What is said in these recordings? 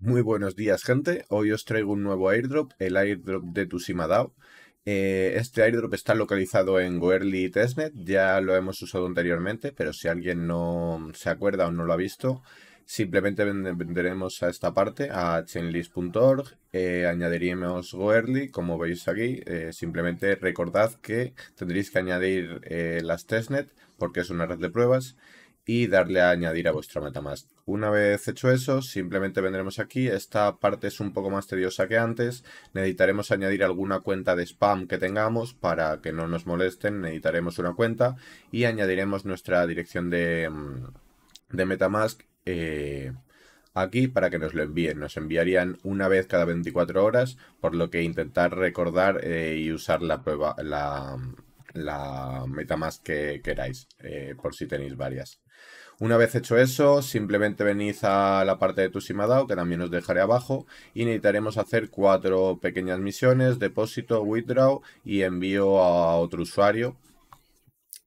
Muy buenos días, gente. Hoy os traigo un nuevo airdrop, el airdrop de Tusimadao. Eh, este airdrop está localizado en Goerli Testnet, ya lo hemos usado anteriormente, pero si alguien no se acuerda o no lo ha visto, simplemente venderemos a esta parte, a chainlist.org, eh, añadiremos Goerli, como veis aquí, eh, simplemente recordad que tendréis que añadir eh, las Testnet, porque es una red de pruebas, y darle a añadir a vuestro MetaMask. Una vez hecho eso, simplemente vendremos aquí. Esta parte es un poco más tediosa que antes. Necesitaremos añadir alguna cuenta de spam que tengamos para que no nos molesten. Necesitaremos una cuenta y añadiremos nuestra dirección de, mm, MetaMask. Eh, aquí para que nos lo envíen. Nos enviarían una vez cada 24 horas, por lo que intentar recordar eh, y usar la prueba, la, la meta más que queráis, eh, por si tenéis varias. Una vez hecho eso, simplemente venís a la parte de simadao que también os dejaré abajo, y necesitaremos hacer cuatro pequeñas misiones, depósito, withdraw y envío a otro usuario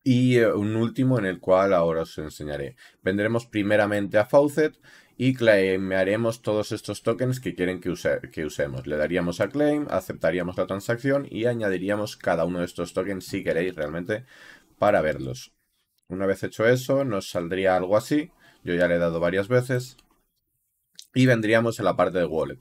y eh, un último en el cual ahora os enseñaré. Vendremos primeramente a Faucet y claimaremos todos estos tokens que quieren que, que, usemos. Le daríamos a claim, aceptaríamos la transacción y añadiríamos cada uno de estos tokens si queréis realmente para verlos. Una vez hecho eso nos saldría algo así, yo ya le he dado varias veces y vendríamos a la parte de wallet.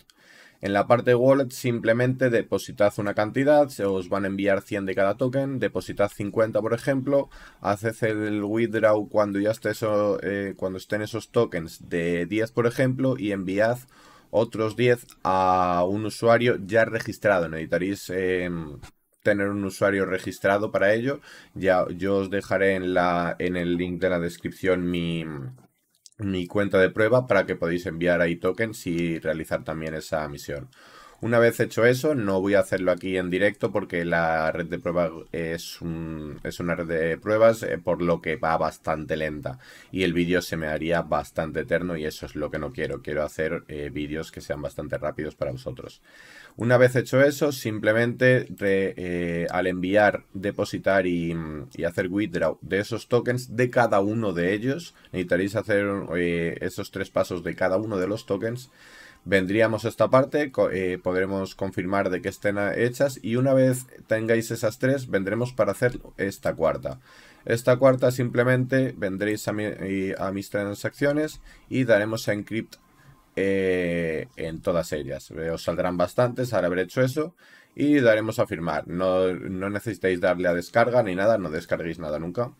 En la parte wallet simplemente depositad una cantidad, se os van a enviar 100 de cada token, depositad 50 por ejemplo, haces el withdraw cuando ya esté eso, eh, cuando estén esos tokens de 10 por ejemplo y enviad otros 10 a un usuario ya registrado. Necesitaréis em, tener un usuario registrado para ello. Ya yo os dejaré en, la, en el link de la descripción mi, mi cuenta de prueba para que podáis enviar ahí tokens y realizar también esa misión. Una vez hecho eso, no voy a hacerlo aquí en directo porque la red de pruebas es, un, es una red de pruebas eh, por lo que va bastante lenta y el vídeo se me haría bastante eterno y eso es lo que no quiero. Quiero hacer eh, vídeos que sean bastante rápidos para vosotros. Una vez hecho eso, simplemente eh, al enviar, depositar y, y, hacer withdraw de esos tokens, de cada uno de ellos, necesitaréis hacer esos tres pasos de cada uno de los tokens, vendríamos esta parte, eh, podremos confirmar de que estén hechas y una vez tengáis esas tres, vendremos para hacer esta cuarta. Esta cuarta simplemente vendréis a, mis transacciones y daremos a encrypt eh, en todas ellas. Os saldrán bastantes, ahora habré hecho eso. Y daremos a firmar. No, no necesitáis darle a descarga ni nada, no descarguéis nada nunca.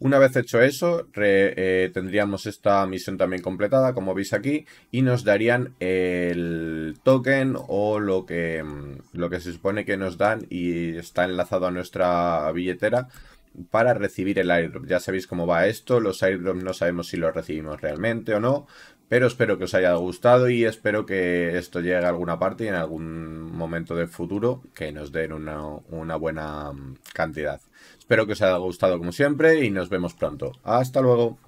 Una vez hecho eso, eh, tendríamos esta misión también completada, como veis aquí, y nos darían el token o lo que, mm, lo que se supone que nos dan y está enlazado a nuestra billetera para recibir el airdrop. Ya sabéis cómo va esto, los airdrops no sabemos si los recibimos realmente o no, pero espero que os haya gustado y espero que esto llegue a alguna parte y en algún momento de futuro que nos den una, una buena mm, cantidad. Espero que os haya gustado como siempre y nos vemos pronto. Hasta luego.